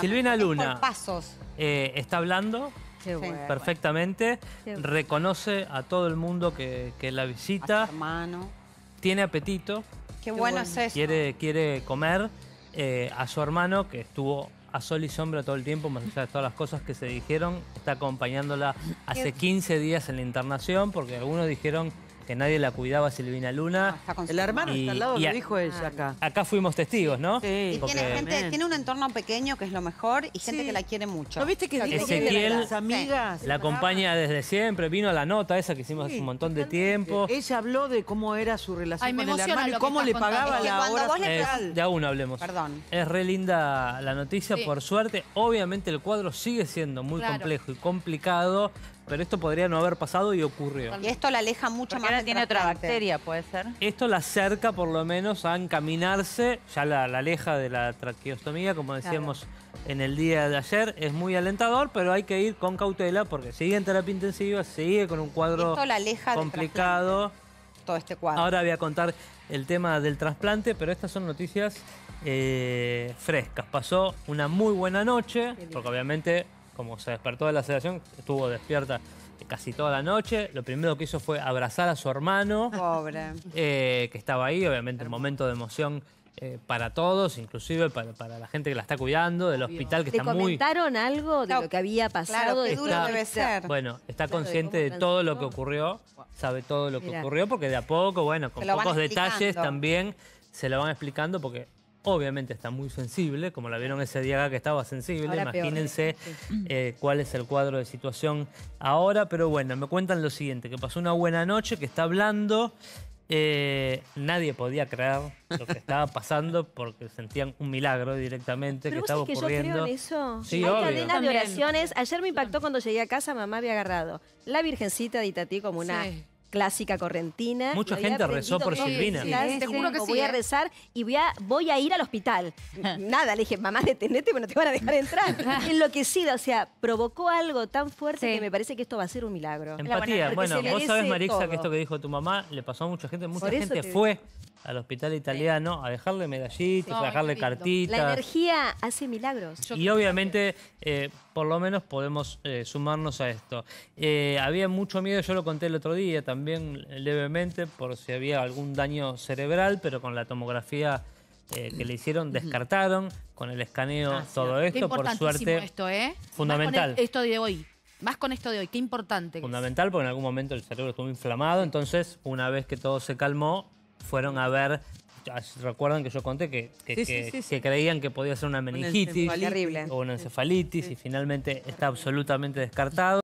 Silvina Luna. Eh, está hablando perfectamente. Reconoce a todo el mundo que, la visita. Tiene apetito. Qué, bueno, eso. Quiere, comer eh, a su hermano que estuvo a sol y sombra todo el tiempo, más allá de todas las cosas que se dijeron. Está acompañándola hace 15 días en la internación porque algunos dijeron que nadie la cuidaba Silvina Luna. Ah, el hermano está al lado, lo dijo ella acá. Acá fuimos testigos, ¿no? Sí. Y tiene, tiene un entorno pequeño que es lo mejor y gente que la quiere mucho. ¿No viste que que amigas? La acompaña desde siempre, vino a la nota esa que hicimos hace un montón de tiempo. Ella habló de cómo era su relación con el hermano y cómo le pagaba la hora. de de uno hablemos. Perdón. Es re linda la noticia, por suerte. Obviamente el cuadro sigue siendo muy complejo y complicado, pero esto podría no haber pasado y ocurrió. Y esto la aleja mucho más. tiene otra bacteria, puede ser. Esto la acerca por lo menos a encaminarse, ya la, aleja de la traqueostomía, como decíamos en el día de ayer. Es muy alentador, pero hay que ir con cautela porque sigue en terapia intensiva, sigue con un cuadro complicado. Todo este cuadro. Ahora voy a contar el tema del trasplante, pero estas son noticias eh, frescas. Pasó una muy buena noche, porque obviamente como se despertó de la sedación, estuvo despierta casi toda la noche. Lo primero que hizo fue abrazar a su hermano. Eh, que estaba ahí, obviamente el momento de emoción eh, para todos, inclusive para, la gente que la está cuidando, del hospital que está muy... comentaron algo de lo que había pasado? Claro, duro debe ser. Bueno, está consciente de, todo lo que ocurrió, sabe todo lo que ocurrió, porque de a poco, bueno, con pocos detalles también se lo van explicando, porque Obviamente está muy sensible, como la vieron ese día acá que estaba sensible. Imagínense eh, cuál es el cuadro de situación ahora. Pero bueno, me cuentan lo siguiente, que pasó una buena noche, que está hablando. Eh, nadie podía creer lo que estaba pasando porque sentían un milagro directamente que estaba que en eso? Sí, Hay cadenas de oraciones. Ayer me impactó cuando llegué a casa, mamá había agarrado la Virgencita de Itatí como una clásica correntina. Mucha gente rezó por Silvina. te juro que Voy a rezar y voy a, voy a ir al hospital. Nada, le dije, mamá, detenete, pero no te van a dejar entrar. Enloquecida, o sea, provocó algo tan fuerte que me parece que esto va a ser un milagro. Empatía, bueno, vos sabes, Marixa, que esto que dijo tu mamá le pasó a mucha gente. Mucha gente fue al hospital italiano a dejarle medallitas, a dejarle cartitas. La energía hace milagros. y obviamente, eh, por lo menos podemos eh, sumarnos a esto. Eh, había mucho miedo, yo lo conté el otro día también también levemente por si había algún daño cerebral, pero con la tomografía eh, que le hicieron descartaron con el escaneo todo esto. por suerte, esto, ¿eh? fundamental. esto de hoy. Más con esto de hoy, qué importante. Fundamental, porque en algún momento el cerebro estuvo inflamado, entonces una vez que todo se calmó, fueron a ver recuerdan que yo conté que, que, creían que podía ser una meningitis o una encefalitis y finalmente está absolutamente descartado.